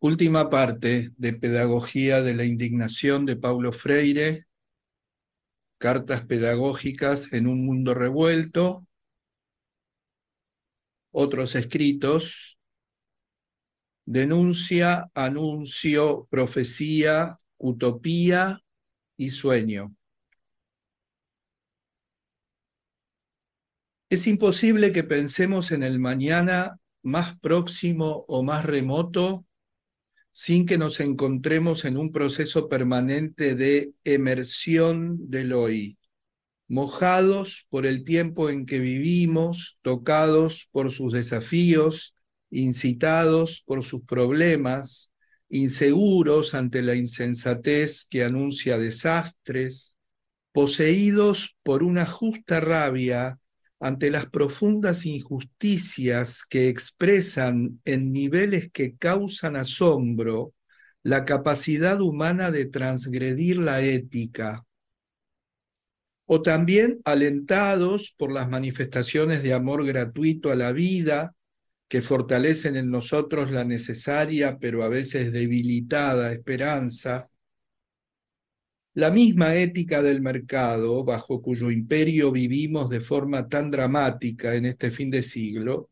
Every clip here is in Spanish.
Última parte de Pedagogía de la Indignación de Paulo Freire, Cartas Pedagógicas en un Mundo Revuelto, otros escritos, denuncia, anuncio, profecía, utopía y sueño. Es imposible que pensemos en el mañana más próximo o más remoto sin que nos encontremos en un proceso permanente de emersión del hoy, mojados por el tiempo en que vivimos, tocados por sus desafíos, incitados por sus problemas, inseguros ante la insensatez que anuncia desastres, poseídos por una justa rabia ante las profundas injusticias que expresan en niveles que causan asombro la capacidad humana de transgredir la ética, o también alentados por las manifestaciones de amor gratuito a la vida que fortalecen en nosotros la necesaria pero a veces debilitada esperanza la misma ética del mercado, bajo cuyo imperio vivimos de forma tan dramática en este fin de siglo,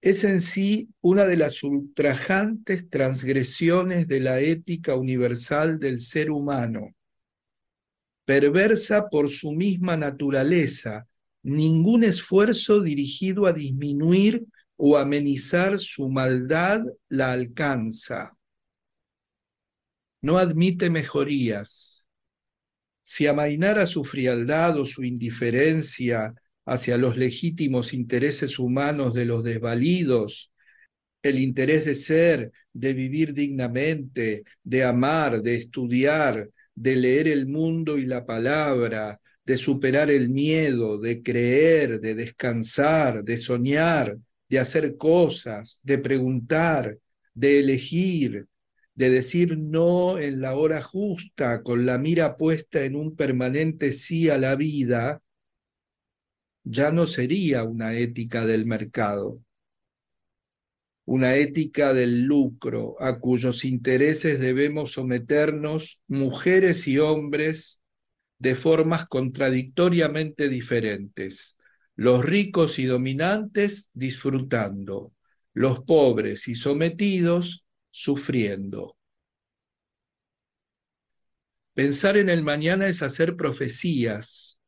es en sí una de las ultrajantes transgresiones de la ética universal del ser humano, perversa por su misma naturaleza, ningún esfuerzo dirigido a disminuir o amenizar su maldad la alcanza. No admite mejorías si amainara su frialdad o su indiferencia hacia los legítimos intereses humanos de los desvalidos, el interés de ser, de vivir dignamente, de amar, de estudiar, de leer el mundo y la palabra, de superar el miedo, de creer, de descansar, de soñar, de hacer cosas, de preguntar, de elegir, de decir no en la hora justa, con la mira puesta en un permanente sí a la vida, ya no sería una ética del mercado, una ética del lucro a cuyos intereses debemos someternos mujeres y hombres de formas contradictoriamente diferentes, los ricos y dominantes disfrutando, los pobres y sometidos sufriendo. Pensar en el mañana es hacer profecías,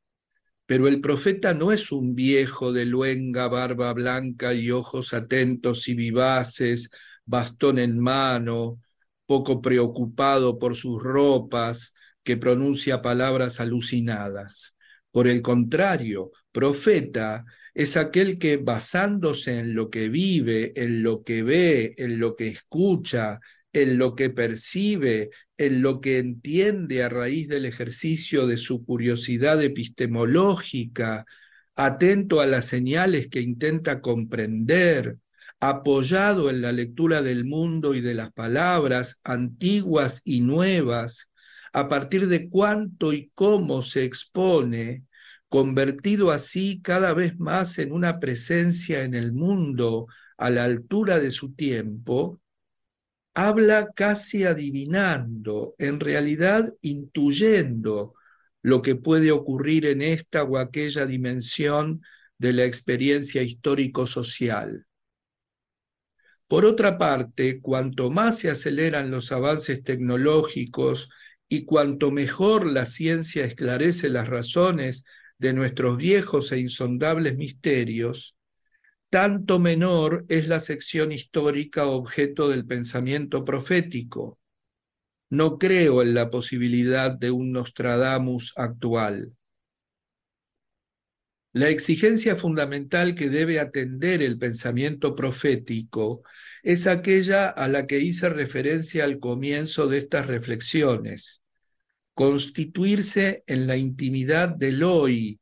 pero el profeta no es un viejo de luenga, barba blanca y ojos atentos y vivaces, bastón en mano, poco preocupado por sus ropas, que pronuncia palabras alucinadas. Por el contrario, profeta es aquel que basándose en lo que vive, en lo que ve, en lo que escucha, en lo que percibe, en lo que entiende a raíz del ejercicio de su curiosidad epistemológica, atento a las señales que intenta comprender, apoyado en la lectura del mundo y de las palabras antiguas y nuevas, a partir de cuánto y cómo se expone, convertido así cada vez más en una presencia en el mundo a la altura de su tiempo, habla casi adivinando, en realidad intuyendo lo que puede ocurrir en esta o aquella dimensión de la experiencia histórico-social. Por otra parte, cuanto más se aceleran los avances tecnológicos y cuanto mejor la ciencia esclarece las razones de nuestros viejos e insondables misterios, tanto menor es la sección histórica objeto del pensamiento profético. No creo en la posibilidad de un Nostradamus actual. La exigencia fundamental que debe atender el pensamiento profético es aquella a la que hice referencia al comienzo de estas reflexiones, constituirse en la intimidad del hoy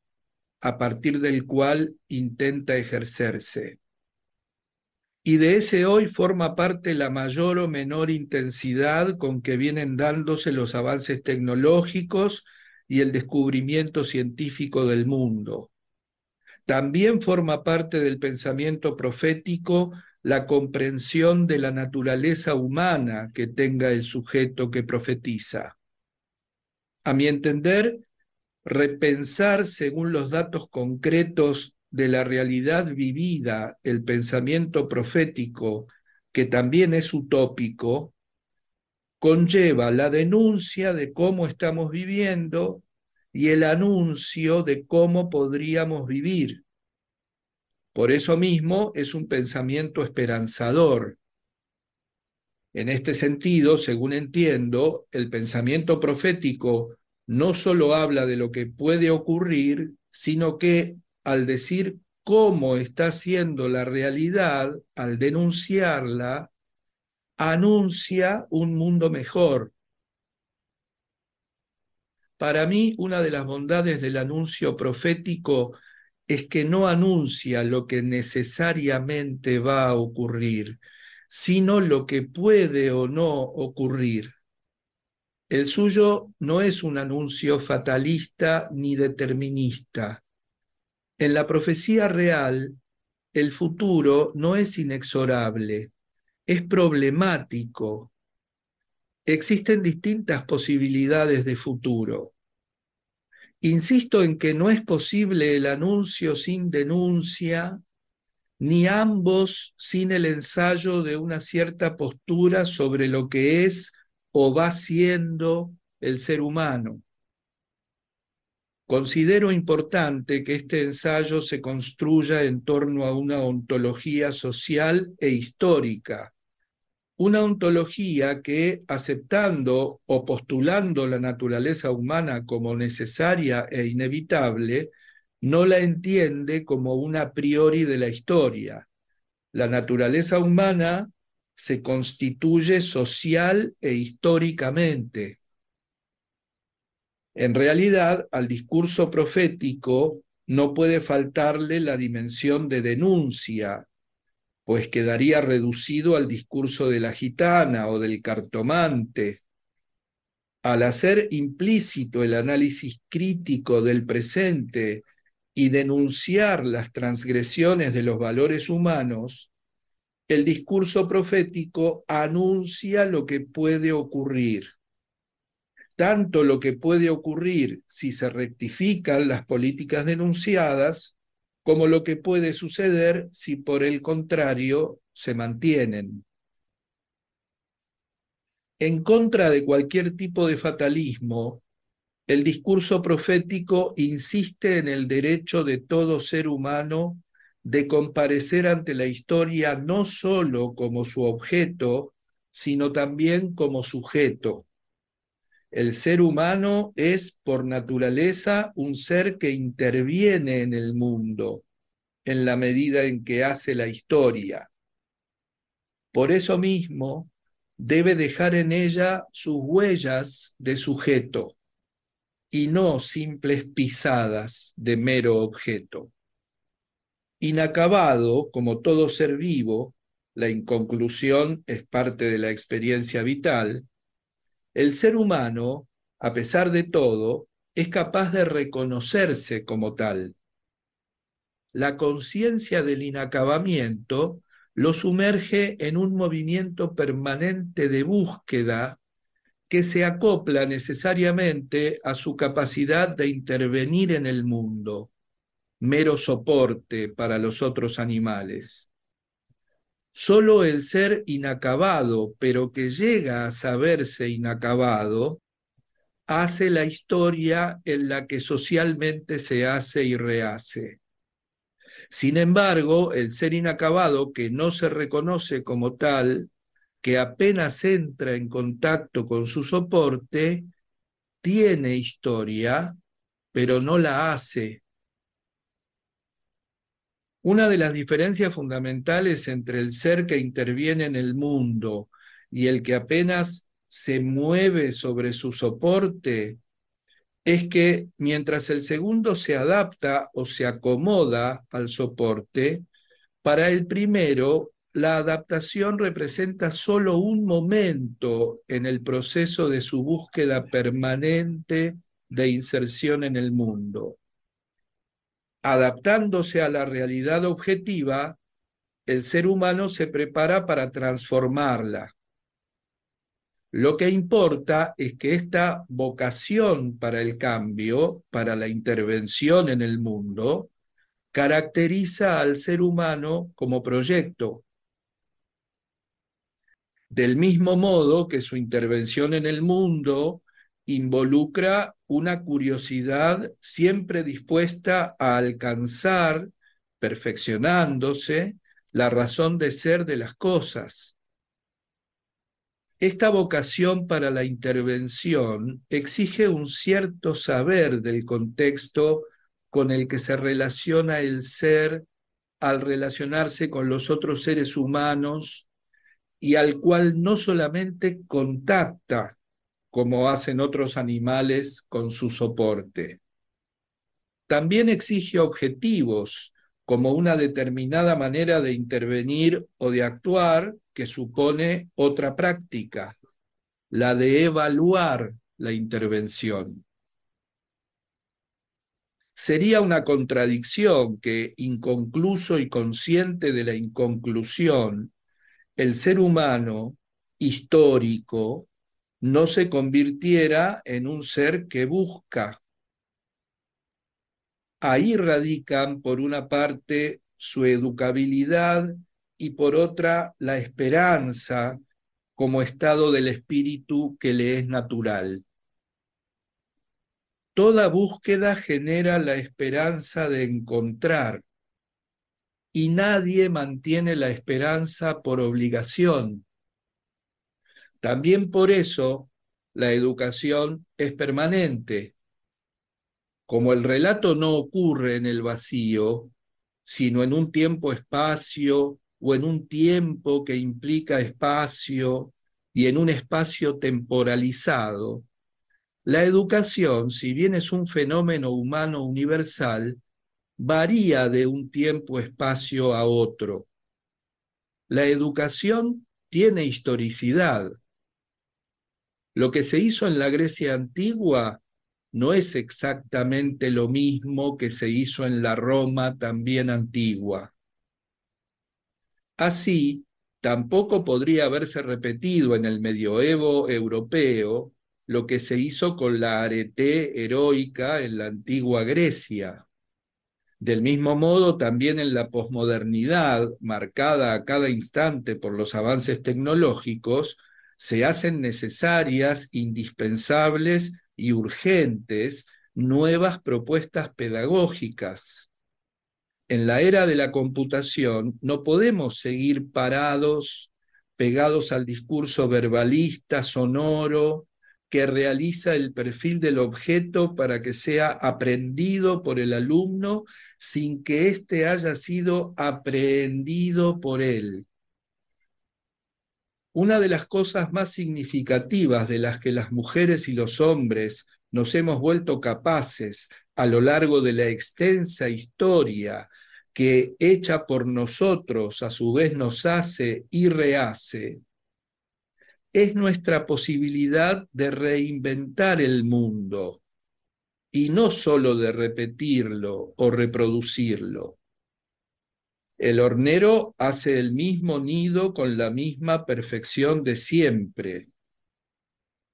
a partir del cual intenta ejercerse. Y de ese hoy forma parte la mayor o menor intensidad con que vienen dándose los avances tecnológicos y el descubrimiento científico del mundo. También forma parte del pensamiento profético la comprensión de la naturaleza humana que tenga el sujeto que profetiza. A mi entender, repensar según los datos concretos de la realidad vivida el pensamiento profético, que también es utópico, conlleva la denuncia de cómo estamos viviendo y el anuncio de cómo podríamos vivir. Por eso mismo es un pensamiento esperanzador. En este sentido, según entiendo, el pensamiento profético no solo habla de lo que puede ocurrir, sino que al decir cómo está siendo la realidad, al denunciarla, anuncia un mundo mejor. Para mí, una de las bondades del anuncio profético es que no anuncia lo que necesariamente va a ocurrir, sino lo que puede o no ocurrir. El suyo no es un anuncio fatalista ni determinista. En la profecía real, el futuro no es inexorable, es problemático. Existen distintas posibilidades de futuro. Insisto en que no es posible el anuncio sin denuncia, ni ambos sin el ensayo de una cierta postura sobre lo que es o va siendo el ser humano. Considero importante que este ensayo se construya en torno a una ontología social e histórica, una ontología que, aceptando o postulando la naturaleza humana como necesaria e inevitable, no la entiende como una priori de la historia. La naturaleza humana se constituye social e históricamente. En realidad, al discurso profético no puede faltarle la dimensión de denuncia, pues quedaría reducido al discurso de la gitana o del cartomante. Al hacer implícito el análisis crítico del presente y denunciar las transgresiones de los valores humanos, el discurso profético anuncia lo que puede ocurrir. Tanto lo que puede ocurrir si se rectifican las políticas denunciadas, como lo que puede suceder si por el contrario se mantienen. En contra de cualquier tipo de fatalismo, el discurso profético insiste en el derecho de todo ser humano de comparecer ante la historia no sólo como su objeto, sino también como sujeto. El ser humano es por naturaleza un ser que interviene en el mundo en la medida en que hace la historia. Por eso mismo, debe dejar en ella sus huellas de sujeto y no simples pisadas de mero objeto. Inacabado, como todo ser vivo, la inconclusión es parte de la experiencia vital, el ser humano, a pesar de todo, es capaz de reconocerse como tal. La conciencia del inacabamiento lo sumerge en un movimiento permanente de búsqueda que se acopla necesariamente a su capacidad de intervenir en el mundo mero soporte para los otros animales. Solo el ser inacabado, pero que llega a saberse inacabado, hace la historia en la que socialmente se hace y rehace. Sin embargo, el ser inacabado, que no se reconoce como tal, que apenas entra en contacto con su soporte, tiene historia, pero no la hace, una de las diferencias fundamentales entre el ser que interviene en el mundo y el que apenas se mueve sobre su soporte es que mientras el segundo se adapta o se acomoda al soporte, para el primero la adaptación representa solo un momento en el proceso de su búsqueda permanente de inserción en el mundo adaptándose a la realidad objetiva, el ser humano se prepara para transformarla. Lo que importa es que esta vocación para el cambio, para la intervención en el mundo, caracteriza al ser humano como proyecto. Del mismo modo que su intervención en el mundo involucra una curiosidad siempre dispuesta a alcanzar, perfeccionándose, la razón de ser de las cosas. Esta vocación para la intervención exige un cierto saber del contexto con el que se relaciona el ser al relacionarse con los otros seres humanos y al cual no solamente contacta, como hacen otros animales con su soporte. También exige objetivos, como una determinada manera de intervenir o de actuar que supone otra práctica, la de evaluar la intervención. Sería una contradicción que, inconcluso y consciente de la inconclusión, el ser humano histórico no se convirtiera en un ser que busca. Ahí radican, por una parte, su educabilidad y por otra, la esperanza como estado del espíritu que le es natural. Toda búsqueda genera la esperanza de encontrar y nadie mantiene la esperanza por obligación. También por eso la educación es permanente. Como el relato no ocurre en el vacío, sino en un tiempo-espacio o en un tiempo que implica espacio y en un espacio temporalizado, la educación, si bien es un fenómeno humano universal, varía de un tiempo-espacio a otro. La educación tiene historicidad, lo que se hizo en la Grecia antigua no es exactamente lo mismo que se hizo en la Roma también antigua. Así, tampoco podría haberse repetido en el medioevo europeo lo que se hizo con la areté heroica en la antigua Grecia. Del mismo modo, también en la posmodernidad, marcada a cada instante por los avances tecnológicos, se hacen necesarias, indispensables y urgentes nuevas propuestas pedagógicas. En la era de la computación no podemos seguir parados, pegados al discurso verbalista, sonoro, que realiza el perfil del objeto para que sea aprendido por el alumno sin que éste haya sido aprendido por él. Una de las cosas más significativas de las que las mujeres y los hombres nos hemos vuelto capaces a lo largo de la extensa historia que hecha por nosotros a su vez nos hace y rehace, es nuestra posibilidad de reinventar el mundo y no solo de repetirlo o reproducirlo. El hornero hace el mismo nido con la misma perfección de siempre.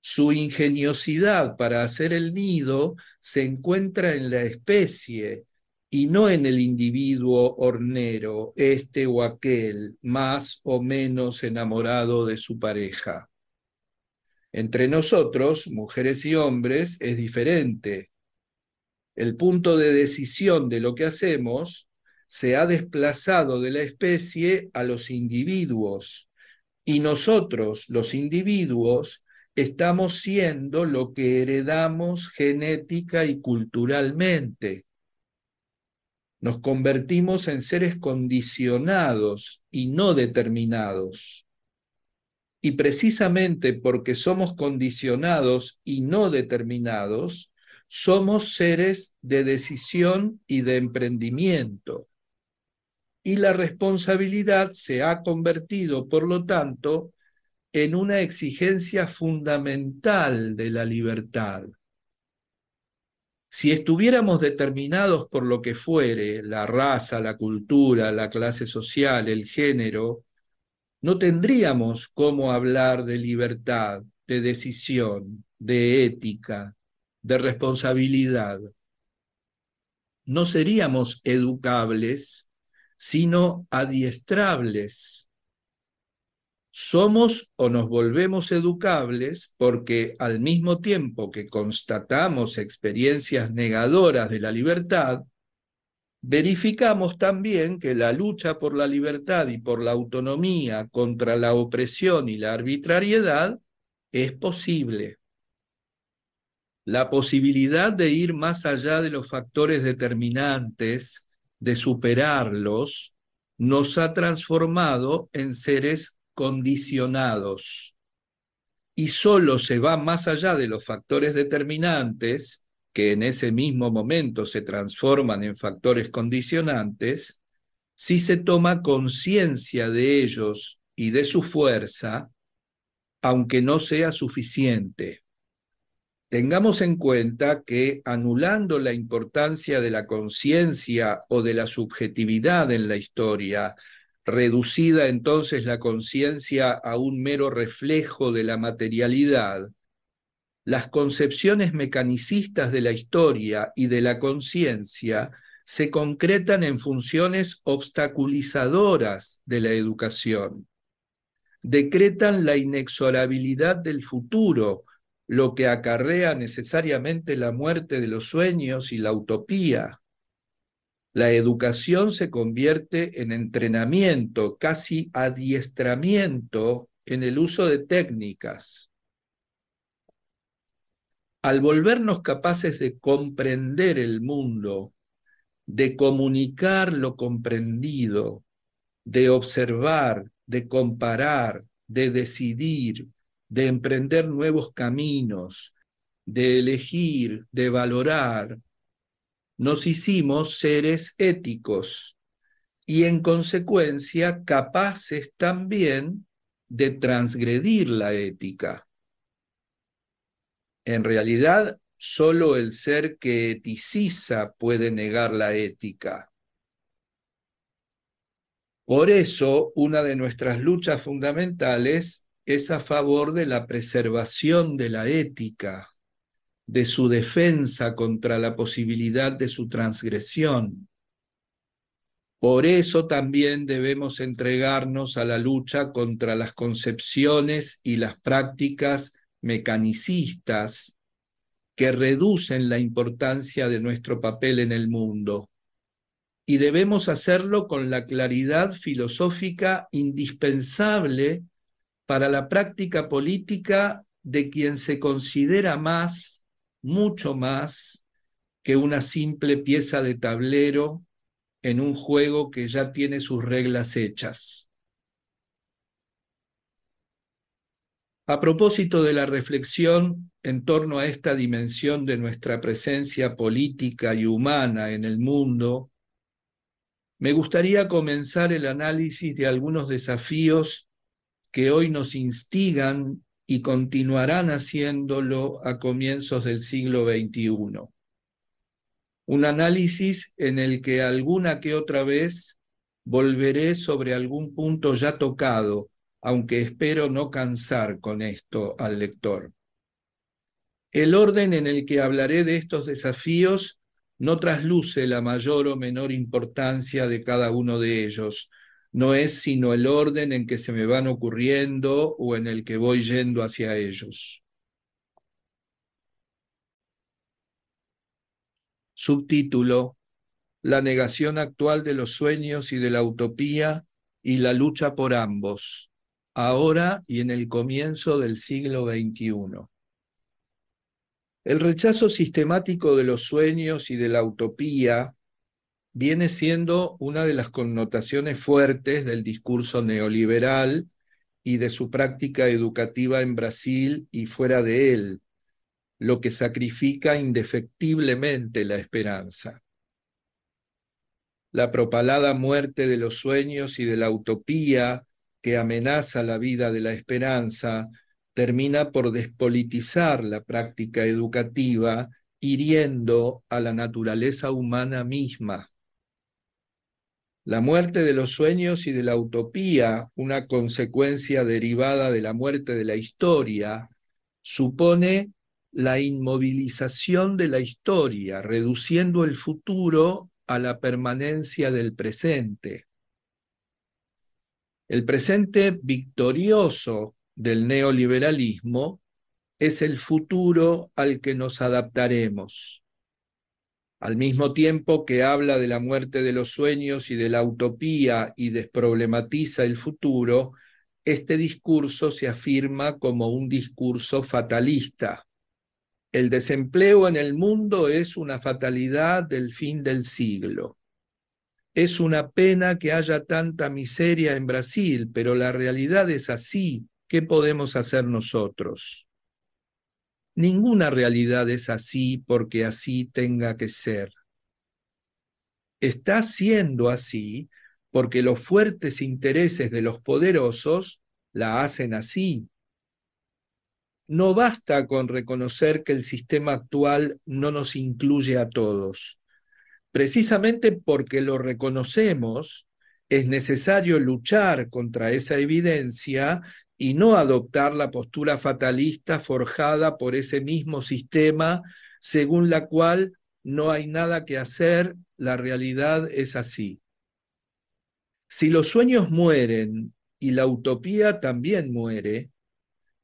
Su ingeniosidad para hacer el nido se encuentra en la especie y no en el individuo hornero, este o aquel, más o menos enamorado de su pareja. Entre nosotros, mujeres y hombres, es diferente. El punto de decisión de lo que hacemos se ha desplazado de la especie a los individuos y nosotros, los individuos, estamos siendo lo que heredamos genética y culturalmente. Nos convertimos en seres condicionados y no determinados. Y precisamente porque somos condicionados y no determinados, somos seres de decisión y de emprendimiento y la responsabilidad se ha convertido, por lo tanto, en una exigencia fundamental de la libertad. Si estuviéramos determinados por lo que fuere, la raza, la cultura, la clase social, el género, no tendríamos cómo hablar de libertad, de decisión, de ética, de responsabilidad. No seríamos educables sino adiestrables. Somos o nos volvemos educables porque al mismo tiempo que constatamos experiencias negadoras de la libertad, verificamos también que la lucha por la libertad y por la autonomía contra la opresión y la arbitrariedad es posible. La posibilidad de ir más allá de los factores determinantes de superarlos, nos ha transformado en seres condicionados y solo se va más allá de los factores determinantes, que en ese mismo momento se transforman en factores condicionantes, si se toma conciencia de ellos y de su fuerza, aunque no sea suficiente. Tengamos en cuenta que anulando la importancia de la conciencia o de la subjetividad en la historia, reducida entonces la conciencia a un mero reflejo de la materialidad, las concepciones mecanicistas de la historia y de la conciencia se concretan en funciones obstaculizadoras de la educación. Decretan la inexorabilidad del futuro, lo que acarrea necesariamente la muerte de los sueños y la utopía. La educación se convierte en entrenamiento, casi adiestramiento en el uso de técnicas. Al volvernos capaces de comprender el mundo, de comunicar lo comprendido, de observar, de comparar, de decidir, de emprender nuevos caminos, de elegir, de valorar, nos hicimos seres éticos y en consecuencia capaces también de transgredir la ética. En realidad, solo el ser que eticiza puede negar la ética. Por eso, una de nuestras luchas fundamentales es a favor de la preservación de la ética, de su defensa contra la posibilidad de su transgresión. Por eso también debemos entregarnos a la lucha contra las concepciones y las prácticas mecanicistas que reducen la importancia de nuestro papel en el mundo. Y debemos hacerlo con la claridad filosófica indispensable para la práctica política de quien se considera más, mucho más, que una simple pieza de tablero en un juego que ya tiene sus reglas hechas. A propósito de la reflexión en torno a esta dimensión de nuestra presencia política y humana en el mundo, me gustaría comenzar el análisis de algunos desafíos que hoy nos instigan y continuarán haciéndolo a comienzos del siglo XXI. Un análisis en el que alguna que otra vez volveré sobre algún punto ya tocado, aunque espero no cansar con esto al lector. El orden en el que hablaré de estos desafíos no trasluce la mayor o menor importancia de cada uno de ellos, no es sino el orden en que se me van ocurriendo o en el que voy yendo hacia ellos. Subtítulo, La negación actual de los sueños y de la utopía y la lucha por ambos, ahora y en el comienzo del siglo XXI. El rechazo sistemático de los sueños y de la utopía viene siendo una de las connotaciones fuertes del discurso neoliberal y de su práctica educativa en Brasil y fuera de él, lo que sacrifica indefectiblemente la esperanza. La propalada muerte de los sueños y de la utopía que amenaza la vida de la esperanza termina por despolitizar la práctica educativa, hiriendo a la naturaleza humana misma la muerte de los sueños y de la utopía, una consecuencia derivada de la muerte de la historia, supone la inmovilización de la historia, reduciendo el futuro a la permanencia del presente. El presente victorioso del neoliberalismo es el futuro al que nos adaptaremos al mismo tiempo que habla de la muerte de los sueños y de la utopía y desproblematiza el futuro, este discurso se afirma como un discurso fatalista. El desempleo en el mundo es una fatalidad del fin del siglo. Es una pena que haya tanta miseria en Brasil, pero la realidad es así. ¿Qué podemos hacer nosotros? Ninguna realidad es así porque así tenga que ser. Está siendo así porque los fuertes intereses de los poderosos la hacen así. No basta con reconocer que el sistema actual no nos incluye a todos. Precisamente porque lo reconocemos, es necesario luchar contra esa evidencia y no adoptar la postura fatalista forjada por ese mismo sistema según la cual no hay nada que hacer, la realidad es así. Si los sueños mueren y la utopía también muere,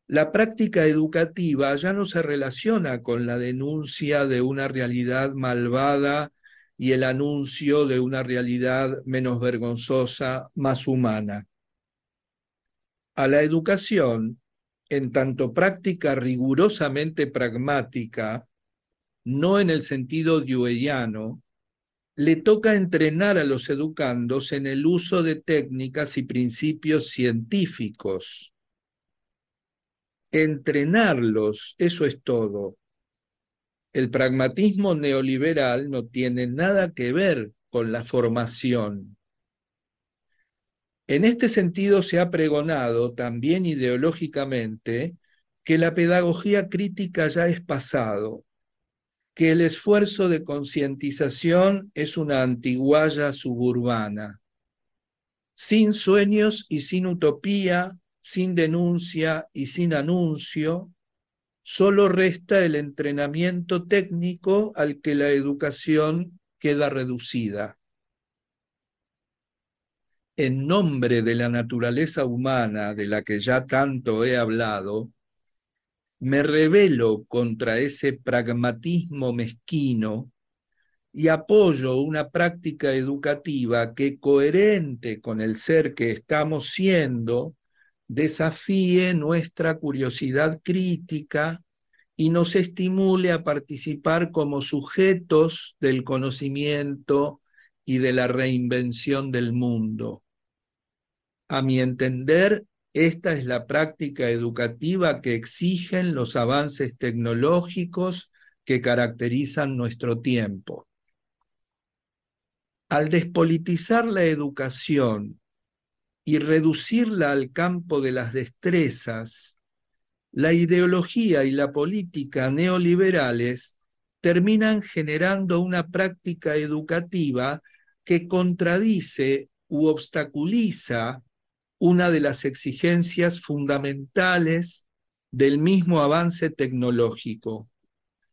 la práctica educativa ya no se relaciona con la denuncia de una realidad malvada y el anuncio de una realidad menos vergonzosa, más humana a la educación, en tanto práctica rigurosamente pragmática, no en el sentido deweyano, le toca entrenar a los educandos en el uso de técnicas y principios científicos. Entrenarlos, eso es todo. El pragmatismo neoliberal no tiene nada que ver con la formación. En este sentido se ha pregonado también ideológicamente que la pedagogía crítica ya es pasado, que el esfuerzo de concientización es una antiguaya suburbana, sin sueños y sin utopía, sin denuncia y sin anuncio, solo resta el entrenamiento técnico al que la educación queda reducida en nombre de la naturaleza humana de la que ya tanto he hablado, me rebelo contra ese pragmatismo mezquino y apoyo una práctica educativa que coherente con el ser que estamos siendo, desafíe nuestra curiosidad crítica y nos estimule a participar como sujetos del conocimiento y de la reinvención del mundo. A mi entender, esta es la práctica educativa que exigen los avances tecnológicos que caracterizan nuestro tiempo. Al despolitizar la educación y reducirla al campo de las destrezas, la ideología y la política neoliberales terminan generando una práctica educativa que contradice u obstaculiza una de las exigencias fundamentales del mismo avance tecnológico,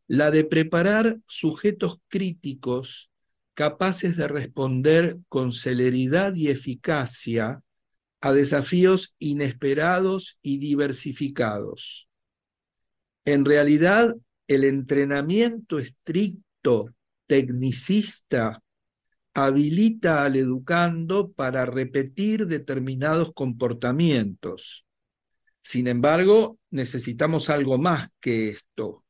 la de preparar sujetos críticos capaces de responder con celeridad y eficacia a desafíos inesperados y diversificados. En realidad, el entrenamiento estricto, tecnicista habilita al educando para repetir determinados comportamientos. Sin embargo, necesitamos algo más que esto.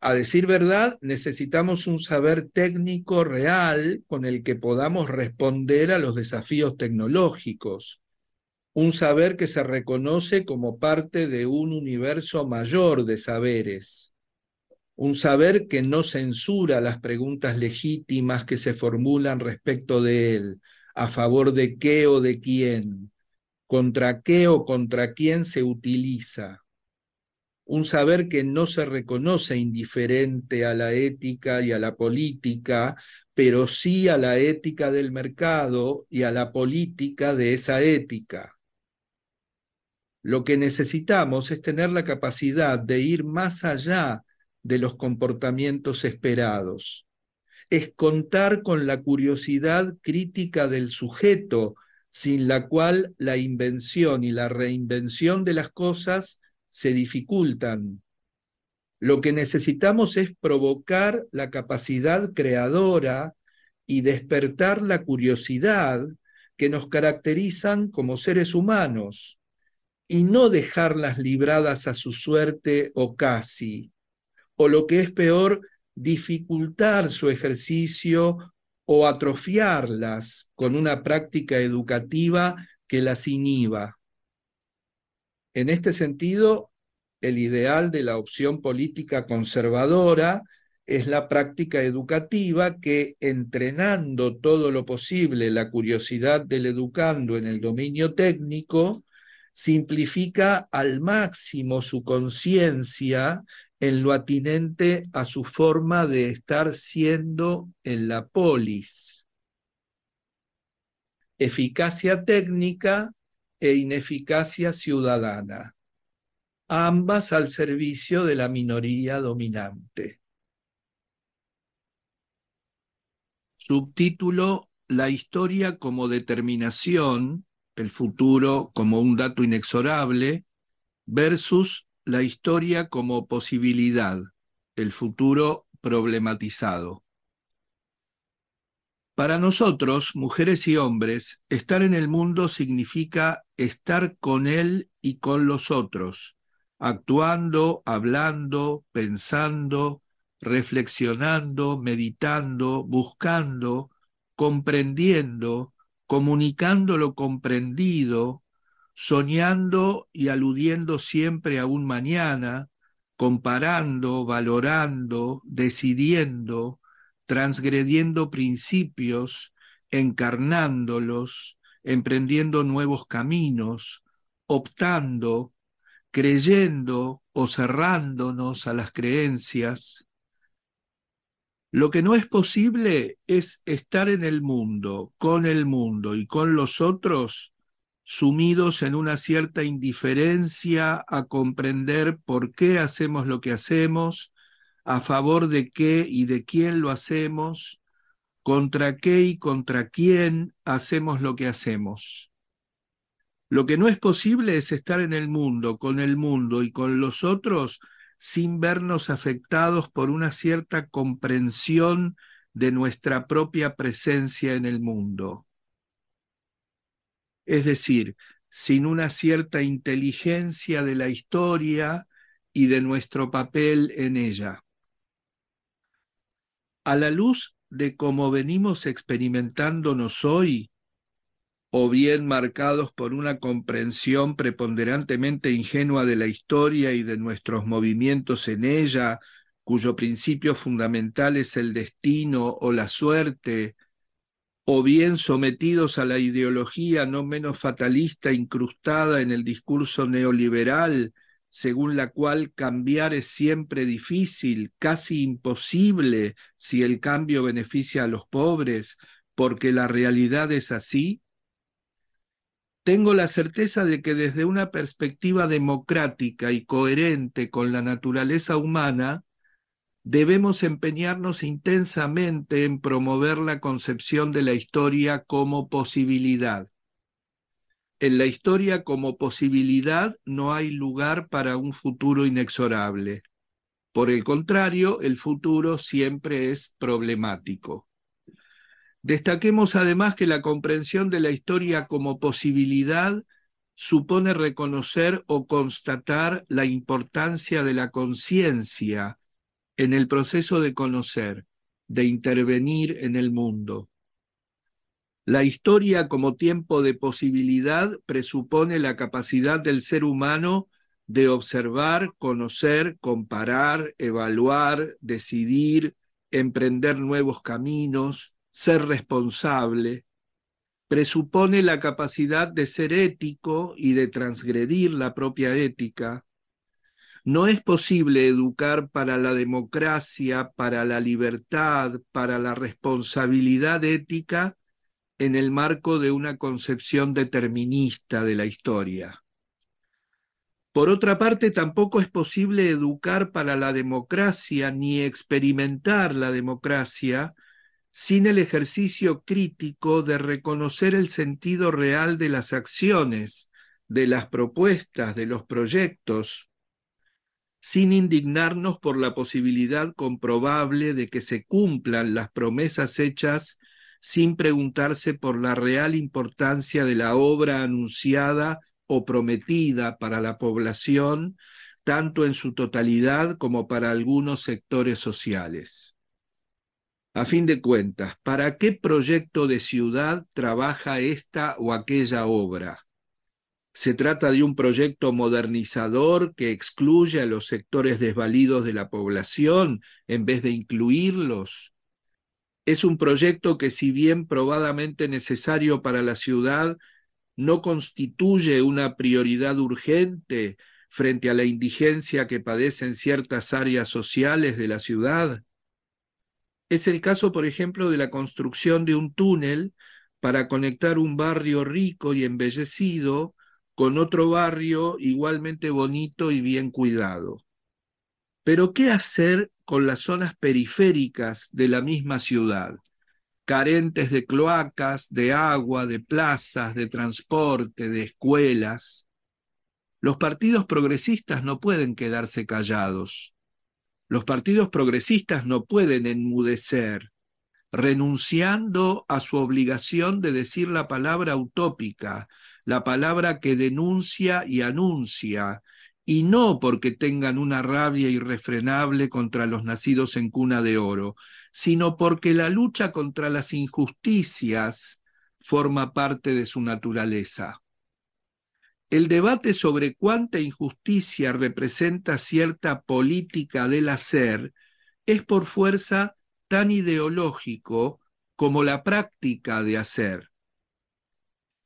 A decir verdad, necesitamos un saber técnico real con el que podamos responder a los desafíos tecnológicos, un saber que se reconoce como parte de un universo mayor de saberes un saber que no censura las preguntas legítimas que se formulan respecto de él, a favor de qué o de quién, contra qué o contra quién se utiliza. Un saber que no se reconoce indiferente a la ética y a la política, pero sí a la ética del mercado y a la política de esa ética. Lo que necesitamos es tener la capacidad de ir más allá de los comportamientos esperados. Es contar con la curiosidad crítica del sujeto, sin la cual la invención y la reinvención de las cosas se dificultan. Lo que necesitamos es provocar la capacidad creadora y despertar la curiosidad que nos caracterizan como seres humanos y no dejarlas libradas a su suerte o casi, o lo que es peor, dificultar su ejercicio o atrofiarlas con una práctica educativa que las inhiba. En este sentido, el ideal de la opción política conservadora es la práctica educativa que, entrenando todo lo posible la curiosidad del educando en el dominio técnico, simplifica al máximo su conciencia en lo atinente a su forma de estar siendo en la polis. Eficacia técnica e ineficacia ciudadana, ambas al servicio de la minoría dominante. Subtítulo La historia como determinación, el futuro como un dato inexorable, versus la historia como posibilidad, el futuro problematizado. Para nosotros, mujeres y hombres, estar en el mundo significa estar con él y con los otros, actuando, hablando, pensando, reflexionando, meditando, buscando, comprendiendo, comunicando lo comprendido, soñando y aludiendo siempre a un mañana, comparando, valorando, decidiendo, transgrediendo principios, encarnándolos, emprendiendo nuevos caminos, optando, creyendo o cerrándonos a las creencias. Lo que no es posible es estar en el mundo, con el mundo y con los otros sumidos en una cierta indiferencia a comprender por qué hacemos lo que hacemos, a favor de qué y de quién lo hacemos, contra qué y contra quién hacemos lo que hacemos. Lo que no es posible es estar en el mundo, con el mundo y con los otros sin vernos afectados por una cierta comprensión de nuestra propia presencia en el mundo es decir, sin una cierta inteligencia de la historia y de nuestro papel en ella. A la luz de cómo venimos experimentándonos hoy, o bien marcados por una comprensión preponderantemente ingenua de la historia y de nuestros movimientos en ella, cuyo principio fundamental es el destino o la suerte, o bien sometidos a la ideología no menos fatalista incrustada en el discurso neoliberal, según la cual cambiar es siempre difícil, casi imposible si el cambio beneficia a los pobres, porque la realidad es así? Tengo la certeza de que desde una perspectiva democrática y coherente con la naturaleza humana, debemos empeñarnos intensamente en promover la concepción de la historia como posibilidad. En la historia como posibilidad no hay lugar para un futuro inexorable. Por el contrario, el futuro siempre es problemático. Destaquemos además que la comprensión de la historia como posibilidad supone reconocer o constatar la importancia de la conciencia en el proceso de conocer, de intervenir en el mundo. La historia como tiempo de posibilidad presupone la capacidad del ser humano de observar, conocer, comparar, evaluar, decidir, emprender nuevos caminos, ser responsable. Presupone la capacidad de ser ético y de transgredir la propia ética. No es posible educar para la democracia, para la libertad, para la responsabilidad ética en el marco de una concepción determinista de la historia. Por otra parte, tampoco es posible educar para la democracia ni experimentar la democracia sin el ejercicio crítico de reconocer el sentido real de las acciones, de las propuestas, de los proyectos, sin indignarnos por la posibilidad comprobable de que se cumplan las promesas hechas sin preguntarse por la real importancia de la obra anunciada o prometida para la población, tanto en su totalidad como para algunos sectores sociales. A fin de cuentas, ¿para qué proyecto de ciudad trabaja esta o aquella obra? Se trata de un proyecto modernizador que excluye a los sectores desvalidos de la población en vez de incluirlos. Es un proyecto que, si bien probadamente necesario para la ciudad, no constituye una prioridad urgente frente a la indigencia que padecen ciertas áreas sociales de la ciudad. Es el caso, por ejemplo, de la construcción de un túnel para conectar un barrio rico y embellecido con otro barrio igualmente bonito y bien cuidado. Pero ¿qué hacer con las zonas periféricas de la misma ciudad, carentes de cloacas, de agua, de plazas, de transporte, de escuelas? Los partidos progresistas no pueden quedarse callados. Los partidos progresistas no pueden enmudecer, renunciando a su obligación de decir la palabra utópica, la palabra que denuncia y anuncia, y no porque tengan una rabia irrefrenable contra los nacidos en cuna de oro, sino porque la lucha contra las injusticias forma parte de su naturaleza. El debate sobre cuánta injusticia representa cierta política del hacer es por fuerza tan ideológico como la práctica de hacer.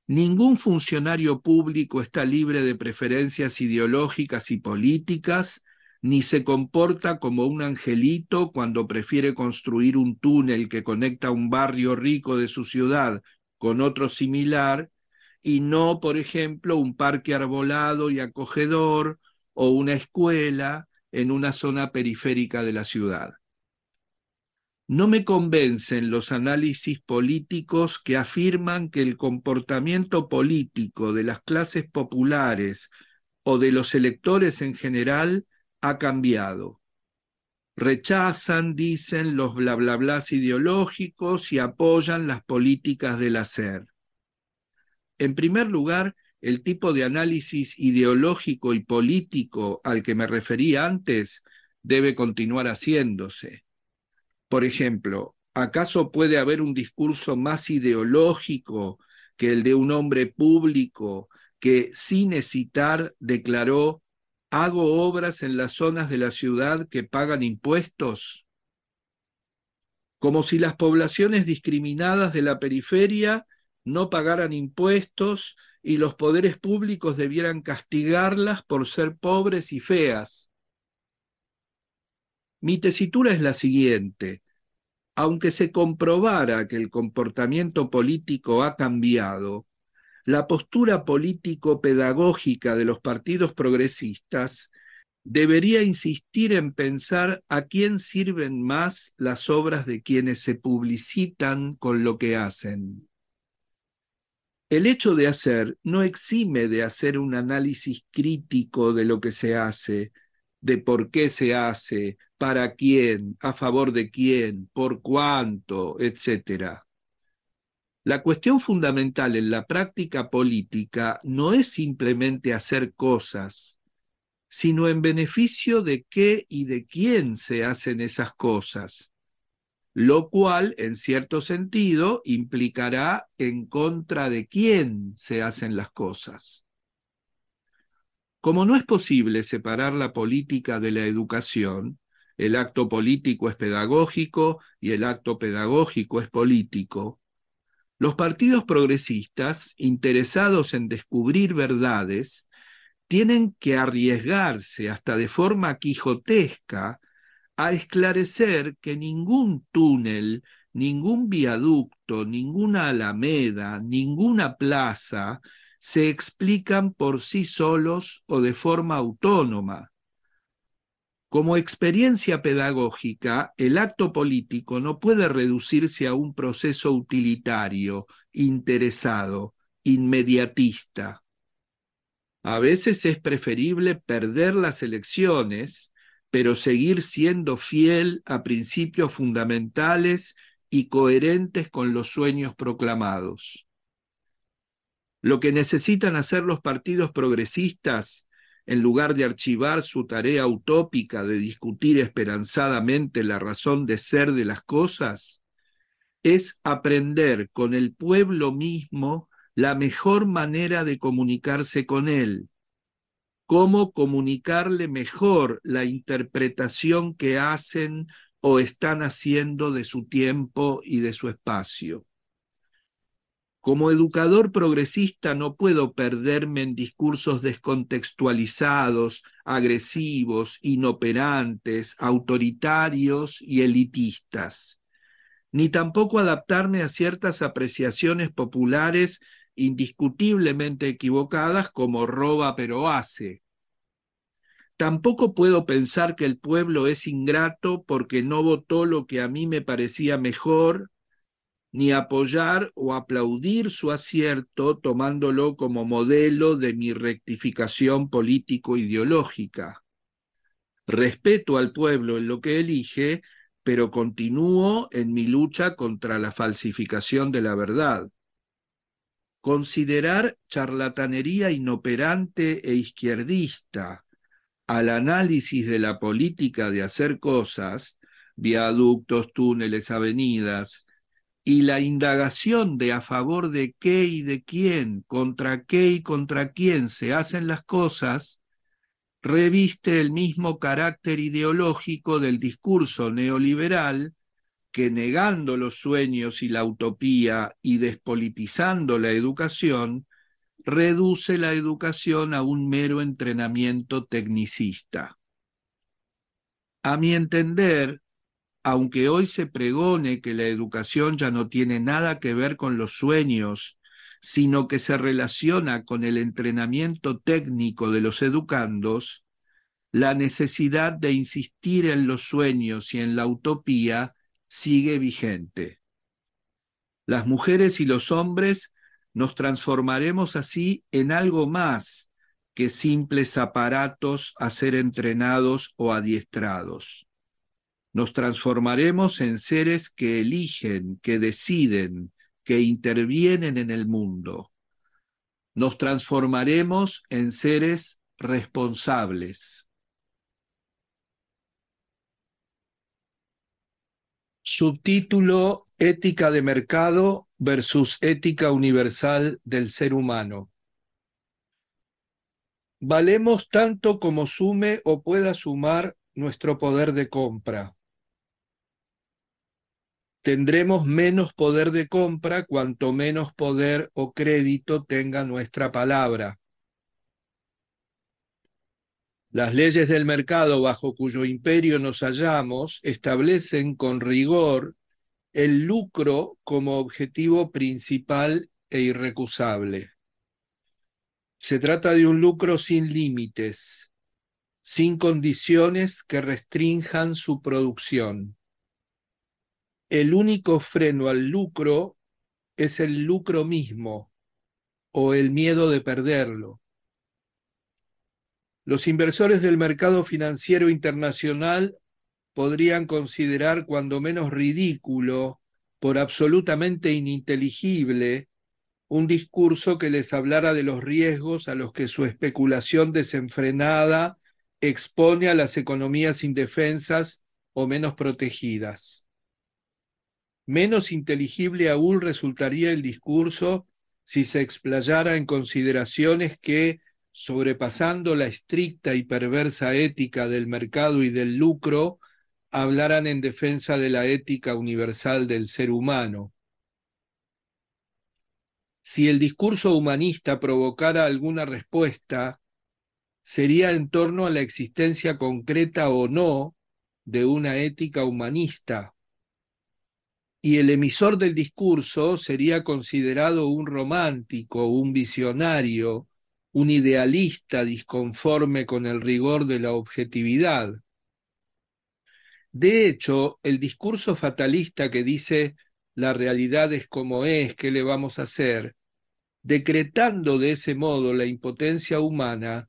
Ningún funcionario público está libre de preferencias ideológicas y políticas, ni se comporta como un angelito cuando prefiere construir un túnel que conecta un barrio rico de su ciudad con otro similar, y no, por ejemplo, un parque arbolado y acogedor o una escuela en una zona periférica de la ciudad. No me convencen los análisis políticos que afirman que el comportamiento político de las clases populares o de los electores en general ha cambiado. Rechazan, dicen, los bla bla bla ideológicos y apoyan las políticas del hacer. En primer lugar, el tipo de análisis ideológico y político al que me referí antes debe continuar haciéndose. Por ejemplo, ¿acaso puede haber un discurso más ideológico que el de un hombre público que sin hesitar declaró, hago obras en las zonas de la ciudad que pagan impuestos? Como si las poblaciones discriminadas de la periferia no pagaran impuestos y los poderes públicos debieran castigarlas por ser pobres y feas. Mi tesitura es la siguiente. Aunque se comprobara que el comportamiento político ha cambiado, la postura político-pedagógica de los partidos progresistas debería insistir en pensar a quién sirven más las obras de quienes se publicitan con lo que hacen. El hecho de hacer no exime de hacer un análisis crítico de lo que se hace, de por qué se hace, para quién, a favor de quién, por cuánto, etc. La cuestión fundamental en la práctica política no es simplemente hacer cosas, sino en beneficio de qué y de quién se hacen esas cosas, lo cual, en cierto sentido, implicará en contra de quién se hacen las cosas. Como no es posible separar la política de la educación, el acto político es pedagógico y el acto pedagógico es político, los partidos progresistas, interesados en descubrir verdades, tienen que arriesgarse hasta de forma quijotesca a esclarecer que ningún túnel, ningún viaducto, ninguna alameda, ninguna plaza, se explican por sí solos o de forma autónoma. Como experiencia pedagógica, el acto político no puede reducirse a un proceso utilitario, interesado, inmediatista. A veces es preferible perder las elecciones, pero seguir siendo fiel a principios fundamentales y coherentes con los sueños proclamados. Lo que necesitan hacer los partidos progresistas, en lugar de archivar su tarea utópica de discutir esperanzadamente la razón de ser de las cosas, es aprender con el pueblo mismo la mejor manera de comunicarse con él, cómo comunicarle mejor la interpretación que hacen o están haciendo de su tiempo y de su espacio. Como educador progresista no puedo perderme en discursos descontextualizados, agresivos, inoperantes, autoritarios y elitistas, ni tampoco adaptarme a ciertas apreciaciones populares indiscutiblemente equivocadas como roba pero hace. Tampoco puedo pensar que el pueblo es ingrato porque no votó lo que a mí me parecía mejor ni apoyar o aplaudir su acierto tomándolo como modelo de mi rectificación político-ideológica. Respeto al pueblo en lo que elige, pero continúo en mi lucha contra la falsificación de la verdad. Considerar charlatanería inoperante e izquierdista al análisis de la política de hacer cosas, viaductos, túneles, avenidas, y la indagación de a favor de qué y de quién, contra qué y contra quién se hacen las cosas, reviste el mismo carácter ideológico del discurso neoliberal que negando los sueños y la utopía y despolitizando la educación, reduce la educación a un mero entrenamiento tecnicista. A mi entender, aunque hoy se pregone que la educación ya no tiene nada que ver con los sueños, sino que se relaciona con el entrenamiento técnico de los educandos, la necesidad de insistir en los sueños y en la utopía sigue vigente. Las mujeres y los hombres nos transformaremos así en algo más que simples aparatos a ser entrenados o adiestrados. Nos transformaremos en seres que eligen, que deciden, que intervienen en el mundo. Nos transformaremos en seres responsables. Subtítulo Ética de mercado versus ética universal del ser humano. Valemos tanto como sume o pueda sumar nuestro poder de compra tendremos menos poder de compra cuanto menos poder o crédito tenga nuestra palabra. Las leyes del mercado bajo cuyo imperio nos hallamos establecen con rigor el lucro como objetivo principal e irrecusable. Se trata de un lucro sin límites, sin condiciones que restrinjan su producción el único freno al lucro es el lucro mismo o el miedo de perderlo. Los inversores del mercado financiero internacional podrían considerar cuando menos ridículo, por absolutamente ininteligible, un discurso que les hablara de los riesgos a los que su especulación desenfrenada expone a las economías indefensas o menos protegidas menos inteligible aún resultaría el discurso si se explayara en consideraciones que, sobrepasando la estricta y perversa ética del mercado y del lucro, hablaran en defensa de la ética universal del ser humano. Si el discurso humanista provocara alguna respuesta, sería en torno a la existencia concreta o no de una ética humanista, y el emisor del discurso sería considerado un romántico, un visionario, un idealista disconforme con el rigor de la objetividad. De hecho, el discurso fatalista que dice la realidad es como es, ¿qué le vamos a hacer? Decretando de ese modo la impotencia humana,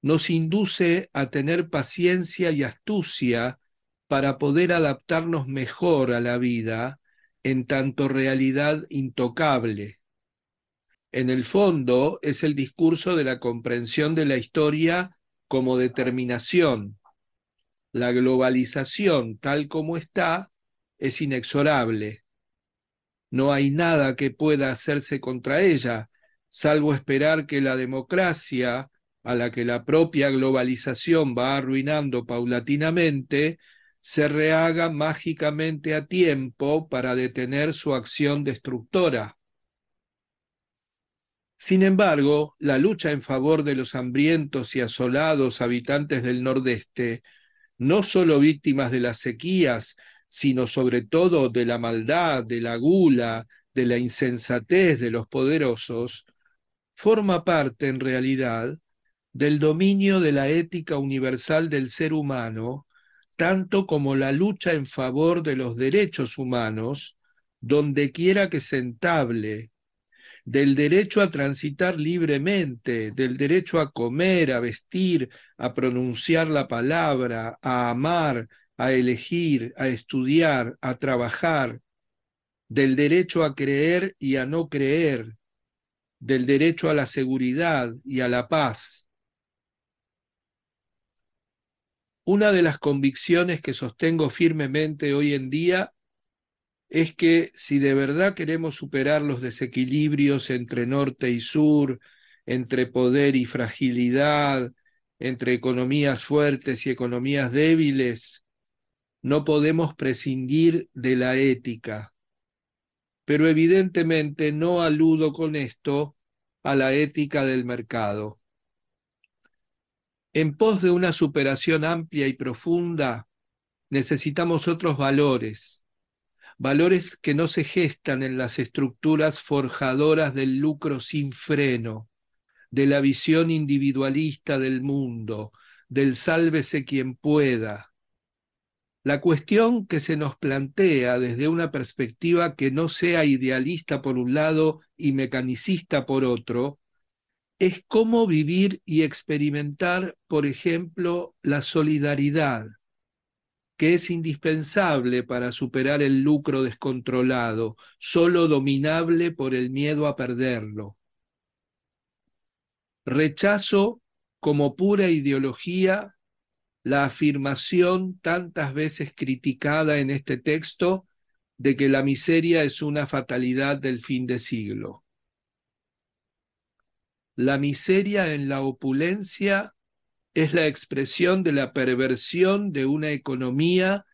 nos induce a tener paciencia y astucia para poder adaptarnos mejor a la vida en tanto realidad intocable. En el fondo es el discurso de la comprensión de la historia como determinación. La globalización tal como está es inexorable. No hay nada que pueda hacerse contra ella, salvo esperar que la democracia, a la que la propia globalización va arruinando paulatinamente, se rehaga mágicamente a tiempo para detener su acción destructora. Sin embargo, la lucha en favor de los hambrientos y asolados habitantes del Nordeste, no solo víctimas de las sequías, sino sobre todo de la maldad, de la gula, de la insensatez de los poderosos, forma parte en realidad del dominio de la ética universal del ser humano tanto como la lucha en favor de los derechos humanos, donde quiera que se entable, del derecho a transitar libremente, del derecho a comer, a vestir, a pronunciar la palabra, a amar, a elegir, a estudiar, a trabajar, del derecho a creer y a no creer, del derecho a la seguridad y a la paz Una de las convicciones que sostengo firmemente hoy en día es que si de verdad queremos superar los desequilibrios entre norte y sur, entre poder y fragilidad, entre economías fuertes y economías débiles, no podemos prescindir de la ética. Pero evidentemente no aludo con esto a la ética del mercado. En pos de una superación amplia y profunda, necesitamos otros valores, valores que no se gestan en las estructuras forjadoras del lucro sin freno, de la visión individualista del mundo, del sálvese quien pueda. La cuestión que se nos plantea desde una perspectiva que no sea idealista por un lado y mecanicista por otro, es cómo vivir y experimentar, por ejemplo, la solidaridad, que es indispensable para superar el lucro descontrolado, solo dominable por el miedo a perderlo. Rechazo como pura ideología la afirmación tantas veces criticada en este texto de que la miseria es una fatalidad del fin de siglo. La miseria en la opulencia es la expresión de la perversión de una economía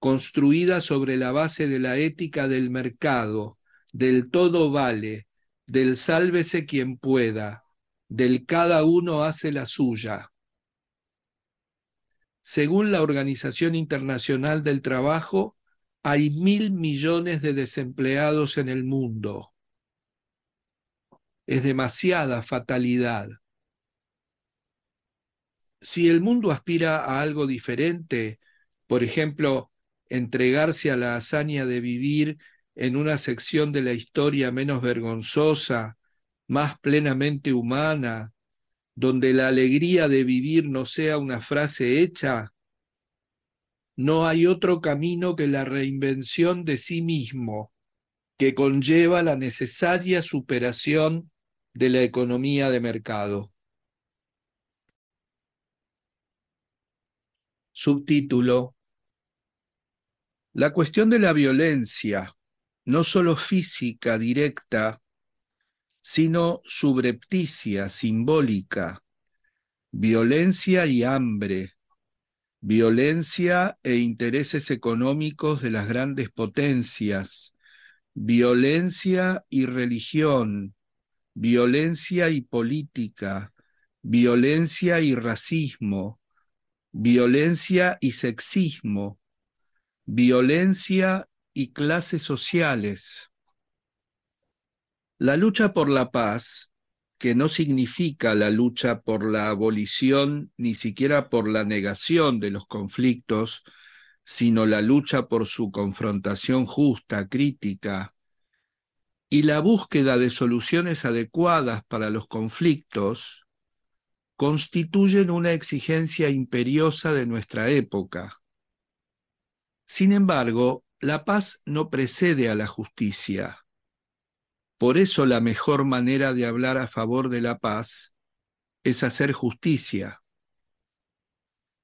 construida sobre la base de la ética del mercado, del todo vale, del sálvese quien pueda, del cada uno hace la suya. Según la Organización Internacional del Trabajo, hay mil millones de desempleados en el mundo es demasiada fatalidad. Si el mundo aspira a algo diferente, por ejemplo, entregarse a la hazaña de vivir en una sección de la historia menos vergonzosa, más plenamente humana, donde la alegría de vivir no sea una frase hecha, no hay otro camino que la reinvención de sí mismo, que conlleva la necesaria superación de la economía de mercado. Subtítulo. La cuestión de la violencia, no solo física directa, sino subrepticia, simbólica, violencia y hambre, violencia e intereses económicos de las grandes potencias, violencia y religión, violencia y política, violencia y racismo, violencia y sexismo, violencia y clases sociales. La lucha por la paz, que no significa la lucha por la abolición ni siquiera por la negación de los conflictos, sino la lucha por su confrontación justa, crítica, y la búsqueda de soluciones adecuadas para los conflictos constituyen una exigencia imperiosa de nuestra época. Sin embargo, la paz no precede a la justicia. Por eso la mejor manera de hablar a favor de la paz es hacer justicia.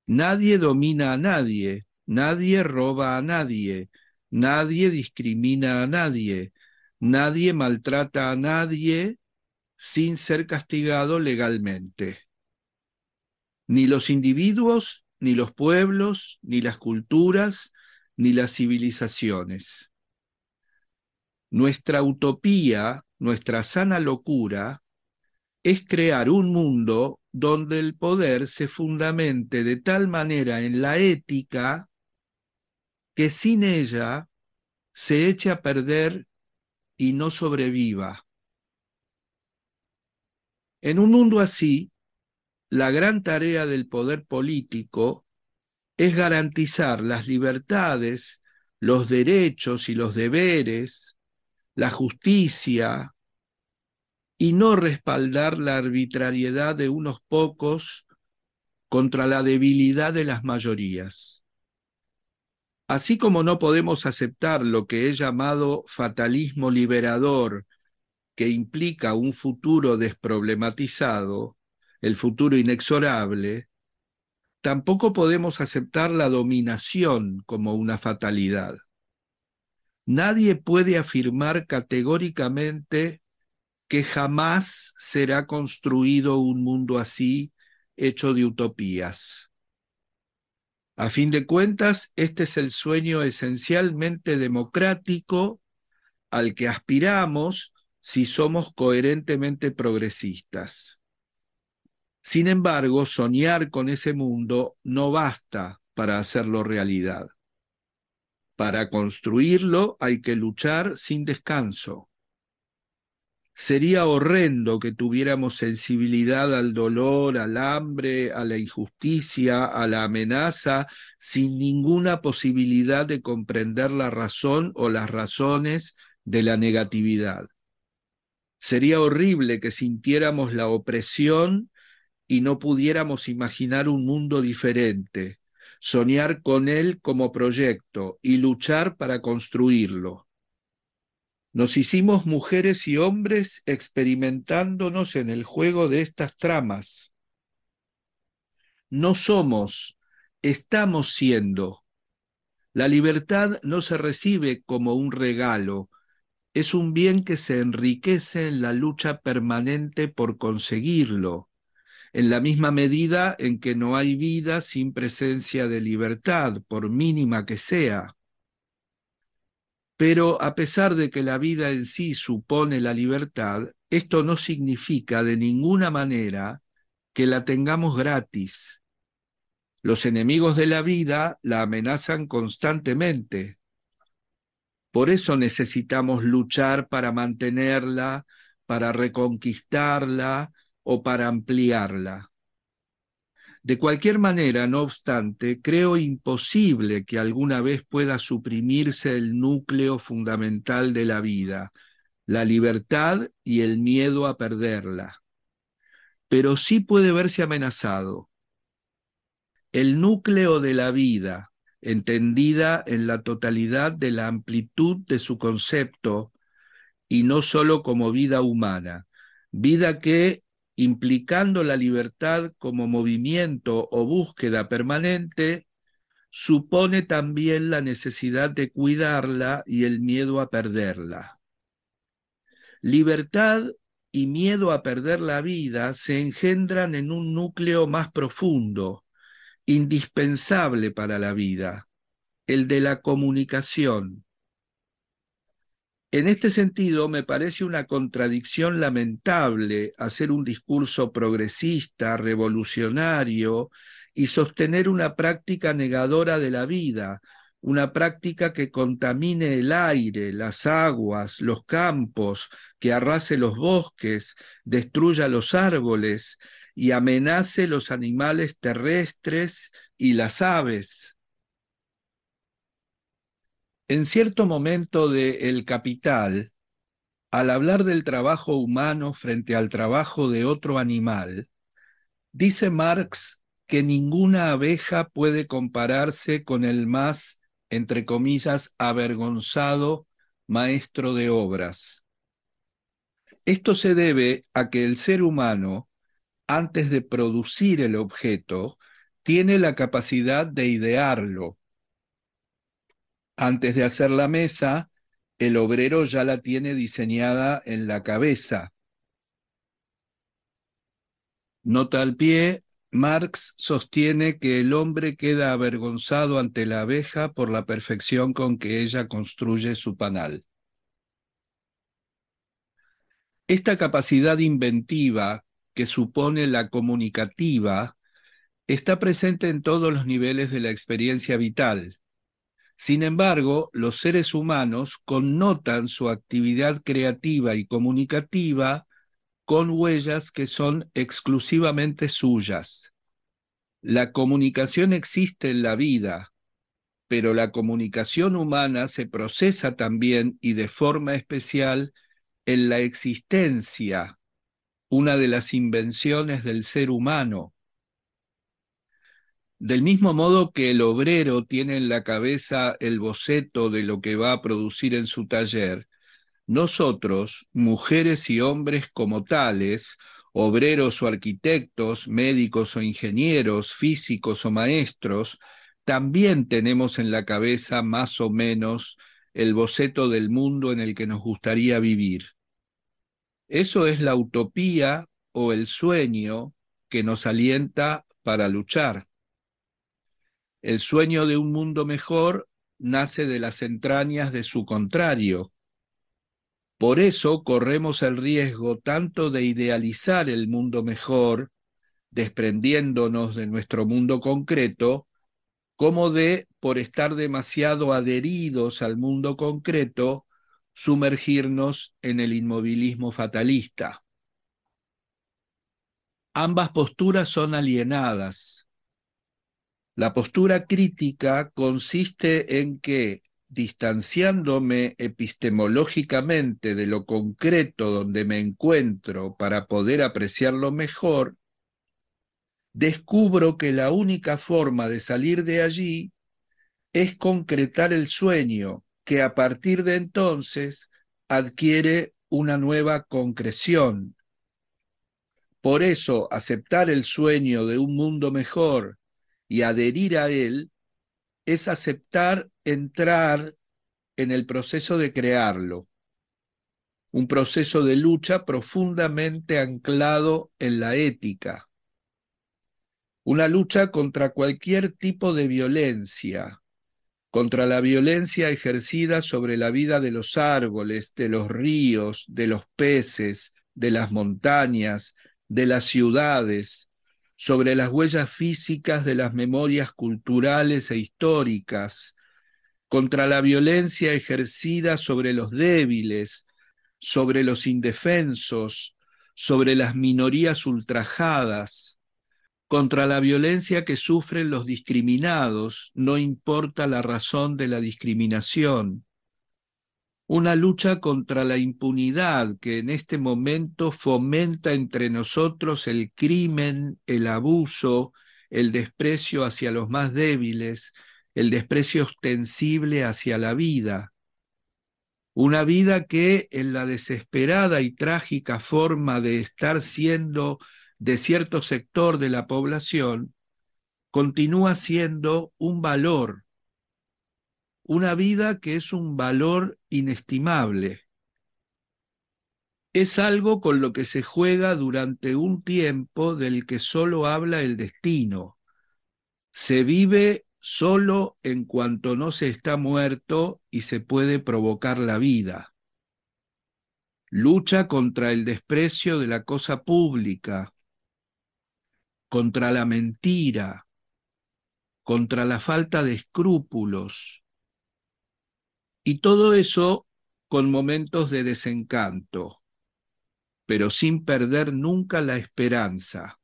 Nadie domina a nadie, nadie roba a nadie, nadie discrimina a nadie, Nadie maltrata a nadie sin ser castigado legalmente. Ni los individuos, ni los pueblos, ni las culturas, ni las civilizaciones. Nuestra utopía, nuestra sana locura, es crear un mundo donde el poder se fundamente de tal manera en la ética que sin ella se eche a perder y no sobreviva. En un mundo así, la gran tarea del poder político es garantizar las libertades, los derechos y los deberes, la justicia, y no respaldar la arbitrariedad de unos pocos contra la debilidad de las mayorías. Así como no podemos aceptar lo que he llamado fatalismo liberador, que implica un futuro desproblematizado, el futuro inexorable, tampoco podemos aceptar la dominación como una fatalidad. Nadie puede afirmar categóricamente que jamás será construido un mundo así hecho de utopías. A fin de cuentas, este es el sueño esencialmente democrático al que aspiramos si somos coherentemente progresistas. Sin embargo, soñar con ese mundo no basta para hacerlo realidad. Para construirlo hay que luchar sin descanso. Sería horrendo que tuviéramos sensibilidad al dolor, al hambre, a la injusticia, a la amenaza, sin ninguna posibilidad de comprender la razón o las razones de la negatividad. Sería horrible que sintiéramos la opresión y no pudiéramos imaginar un mundo diferente, soñar con él como proyecto y luchar para construirlo. Nos hicimos mujeres y hombres experimentándonos en el juego de estas tramas. No somos, estamos siendo. La libertad no se recibe como un regalo, es un bien que se enriquece en la lucha permanente por conseguirlo, en la misma medida en que no hay vida sin presencia de libertad, por mínima que sea. Pero a pesar de que la vida en sí supone la libertad, esto no significa de ninguna manera que la tengamos gratis. Los enemigos de la vida la amenazan constantemente. Por eso necesitamos luchar para mantenerla, para reconquistarla o para ampliarla. De cualquier manera, no obstante, creo imposible que alguna vez pueda suprimirse el núcleo fundamental de la vida, la libertad y el miedo a perderla. Pero sí puede verse amenazado. El núcleo de la vida, entendida en la totalidad de la amplitud de su concepto, y no solo como vida humana, vida que implicando la libertad como movimiento o búsqueda permanente, supone también la necesidad de cuidarla y el miedo a perderla. Libertad y miedo a perder la vida se engendran en un núcleo más profundo, indispensable para la vida, el de la comunicación, en este sentido, me parece una contradicción lamentable hacer un discurso progresista, revolucionario, y sostener una práctica negadora de la vida, una práctica que contamine el aire, las aguas, los campos, que arrase los bosques, destruya los árboles y amenace los animales terrestres y las aves. En cierto momento de El Capital, al hablar del trabajo humano frente al trabajo de otro animal, dice Marx que ninguna abeja puede compararse con el más, entre comillas, avergonzado maestro de obras. Esto se debe a que el ser humano, antes de producir el objeto, tiene la capacidad de idearlo, antes de hacer la mesa, el obrero ya la tiene diseñada en la cabeza. Nota al pie, Marx sostiene que el hombre queda avergonzado ante la abeja por la perfección con que ella construye su panal. Esta capacidad inventiva que supone la comunicativa está presente en todos los niveles de la experiencia vital, sin embargo, los seres humanos connotan su actividad creativa y comunicativa con huellas que son exclusivamente suyas. La comunicación existe en la vida, pero la comunicación humana se procesa también y de forma especial en la existencia, una de las invenciones del ser humano del mismo modo que el obrero tiene en la cabeza el boceto de lo que va a producir en su taller, nosotros, mujeres y hombres como tales, obreros o arquitectos, médicos o ingenieros, físicos o maestros, también tenemos en la cabeza más o menos el boceto del mundo en el que nos gustaría vivir. Eso es la utopía o el sueño que nos alienta para luchar. El sueño de un mundo mejor nace de las entrañas de su contrario. Por eso corremos el riesgo tanto de idealizar el mundo mejor, desprendiéndonos de nuestro mundo concreto, como de, por estar demasiado adheridos al mundo concreto, sumergirnos en el inmovilismo fatalista. Ambas posturas son alienadas, la postura crítica consiste en que, distanciándome epistemológicamente de lo concreto donde me encuentro para poder apreciarlo mejor, descubro que la única forma de salir de allí es concretar el sueño que a partir de entonces adquiere una nueva concreción. Por eso aceptar el sueño de un mundo mejor y adherir a él es aceptar entrar en el proceso de crearlo, un proceso de lucha profundamente anclado en la ética, una lucha contra cualquier tipo de violencia, contra la violencia ejercida sobre la vida de los árboles, de los ríos, de los peces, de las montañas, de las ciudades, sobre las huellas físicas de las memorias culturales e históricas, contra la violencia ejercida sobre los débiles, sobre los indefensos, sobre las minorías ultrajadas, contra la violencia que sufren los discriminados, no importa la razón de la discriminación, una lucha contra la impunidad que en este momento fomenta entre nosotros el crimen, el abuso, el desprecio hacia los más débiles, el desprecio ostensible hacia la vida. Una vida que en la desesperada y trágica forma de estar siendo de cierto sector de la población, continúa siendo un valor una vida que es un valor inestimable. Es algo con lo que se juega durante un tiempo del que solo habla el destino. Se vive solo en cuanto no se está muerto y se puede provocar la vida. Lucha contra el desprecio de la cosa pública, contra la mentira, contra la falta de escrúpulos, y todo eso con momentos de desencanto, pero sin perder nunca la esperanza.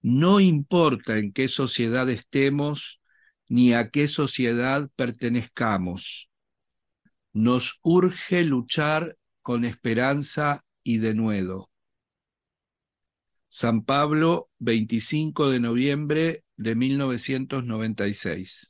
No importa en qué sociedad estemos ni a qué sociedad pertenezcamos. Nos urge luchar con esperanza y denuedo. San Pablo, 25 de noviembre de 1996.